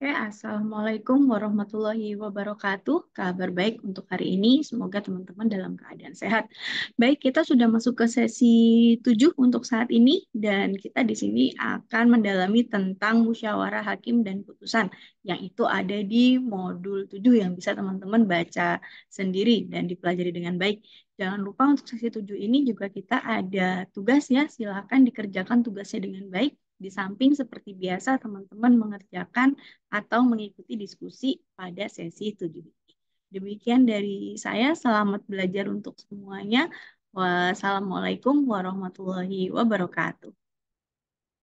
Oke, Assalamualaikum warahmatullahi wabarakatuh. Kabar baik untuk hari ini. Semoga teman-teman dalam keadaan sehat. Baik, kita sudah masuk ke sesi 7 untuk saat ini. Dan kita di sini akan mendalami tentang musyawarah hakim dan putusan. Yang itu ada di modul 7 yang bisa teman-teman baca sendiri dan dipelajari dengan baik. Jangan lupa untuk sesi 7 ini juga kita ada tugas ya. Silahkan dikerjakan tugasnya dengan baik di samping seperti biasa teman-teman mengerjakan atau mengikuti diskusi pada sesi 7 ini. Demikian dari saya, selamat belajar untuk semuanya. Wassalamualaikum warahmatullahi wabarakatuh.